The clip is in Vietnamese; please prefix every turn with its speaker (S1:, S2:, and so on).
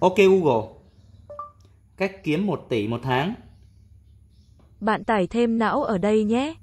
S1: Ok Google, cách kiếm 1 tỷ một tháng.
S2: Bạn tải thêm não ở đây nhé.